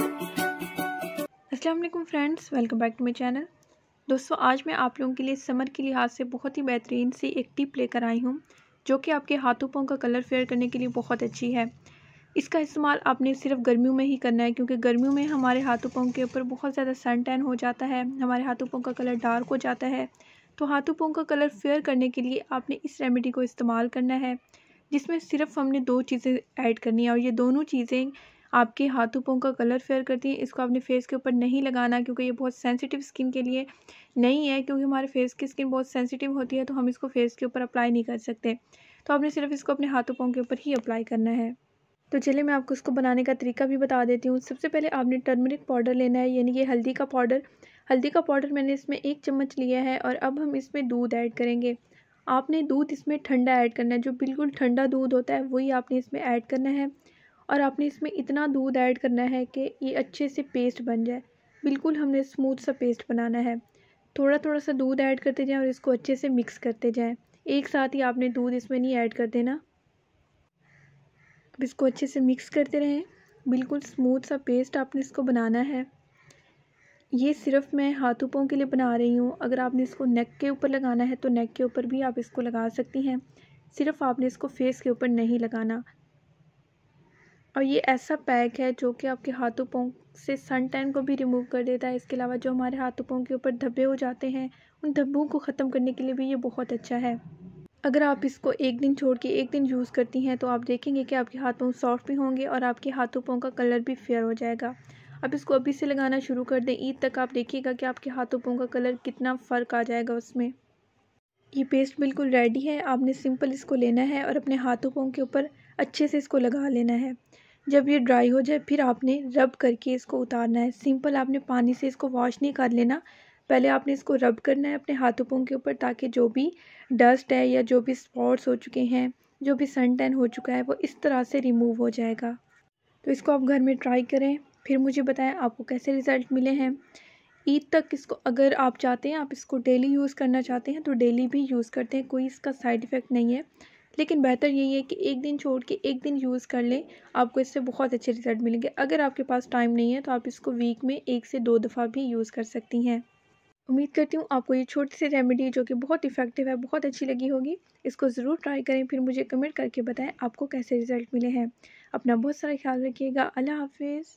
Aslam friends welcome back to my channel दोस्तों आज मैं आप लोगों के लिए समर के लिहाज से बहुत ही बेहतरीन सी एक टिप लेकर आई हूँ जो कि आपके हाथों पों का कलर फेयर करने के लिए बहुत अच्छी है इसका इस्तेमाल आपने सिर्फ गर्मियों में ही करना है क्योंकि गर्मियों में हमारे हाथों पों के ऊपर बहुत ज़्यादा सन टैन हो जाता है हमारे हाथों पों का कलर डार्क हो जाता है तो हाथों पों का कलर फेयर करने के लिए आपने इस रेमेडी को इस्तेमाल करना है जिसमें सिर्फ हमने दो चीज़ें ऐड करनी है और ये दोनों चीज़ें आपके हाथों पों का कलर फेयर करती है इसको आपने फेस के ऊपर नहीं लगाना क्योंकि ये बहुत सेंसिटिव स्किन के लिए नहीं है क्योंकि हमारे फेस की स्किन बहुत सेंसिटिव होती है तो हम इसको फेस के ऊपर अप्लाई नहीं कर सकते तो आपने सिर्फ इसको अपने हाथों पों के ऊपर ही अप्लाई करना है तो चलिए मैं आपको इसको बनाने का तरीका भी बता देती हूँ सबसे पहले आपने टर्मरिक पाउडर लेना है यानी कि हल्दी का पाउडर हल्दी का पाउडर मैंने इसमें एक चम्मच लिया है और अब हम इसमें दूध ऐड करेंगे आपने दूध इसमें ठंडा ऐड करना है जो बिल्कुल ठंडा दूध होता है वही आपने इसमें ऐड करना है और आपने इसमें इतना दूध ऐड करना है कि ये अच्छे से पेस्ट बन जाए बिल्कुल हमने स्मूथ सा पेस्ट बनाना है थोड़ा थोड़ा सा दूध ऐड करते जाएं और इसको अच्छे से मिक्स करते जाएं एक साथ ही आपने दूध इसमें नहीं ऐड कर देना अब इसको अच्छे से मिक्स करते रहें बिल्कुल स्मूथ सा पेस्ट आपने इसको बनाना है ये सिर्फ मैं हाथों पों के लिए बना रही हूँ अगर आपने इसको नेक के ऊपर लगाना है तो नेक के ऊपर भी आप इसको लगा सकती हैं सिर्फ आपने इसको फेस के ऊपर नहीं लगाना और ये ऐसा पैक है जो कि आपके हाथों पाँव से सन टैन को भी रिमूव कर देता है इसके अलावा जो हमारे हाथों पाँव के ऊपर धब्बे हो जाते हैं उन धब्बों को ख़त्म करने के लिए भी ये बहुत अच्छा है अगर आप इसको एक दिन छोड़ के एक दिन यूज़ करती हैं तो आप देखेंगे कि आपके हाथ पाँव सॉफ्ट भी होंगे और आपके हाथों पाँव का कलर भी फेयर हो जाएगा आप इसको अभी से लगाना शुरू कर दें ईद तक आप देखिएगा कि आपके हाथों पाँव का कलर कितना फ़र्क आ जाएगा उसमें ये पेस्ट बिल्कुल रेडी है आपने सिंपल इसको लेना है और अपने हाथों पाँव के ऊपर अच्छे से इसको लगा लेना है जब ये ड्राई हो जाए फिर आपने रब करके इसको उतारना है सिंपल आपने पानी से इसको वॉश नहीं कर लेना पहले आपने इसको रब करना है अपने हाथों पों के ऊपर ताकि जो भी डस्ट है या जो भी स्पॉट्स हो चुके हैं जो भी सन टैन हो चुका है वो इस तरह से रिमूव हो जाएगा तो इसको आप घर में ट्राई करें फिर मुझे बताएं आपको कैसे रिज़ल्ट मिले हैं ईद तक इसको अगर आप चाहते हैं आप इसको डेली यूज़ करना चाहते हैं तो डेली भी यूज़ करते हैं कोई इसका साइड इफ़ेक्ट नहीं है लेकिन बेहतर यही है कि एक दिन छोड़ के एक दिन यूज़ कर लें आपको इससे बहुत अच्छे रिज़ल्ट मिलेंगे अगर आपके पास टाइम नहीं है तो आप इसको वीक में एक से दो दफ़ा भी यूज़ कर सकती हैं उम्मीद करती हूँ आपको ये छोटी सी रेमेडी जो कि बहुत इफ़ेक्टिव है बहुत अच्छी लगी होगी इसको ज़रूर ट्राई करें फिर मुझे कमेंट करके बताएं आपको कैसे रिज़ल्ट मिले हैं अपना बहुत सारा ख्याल रखिएगा अल्लाह हाफिज़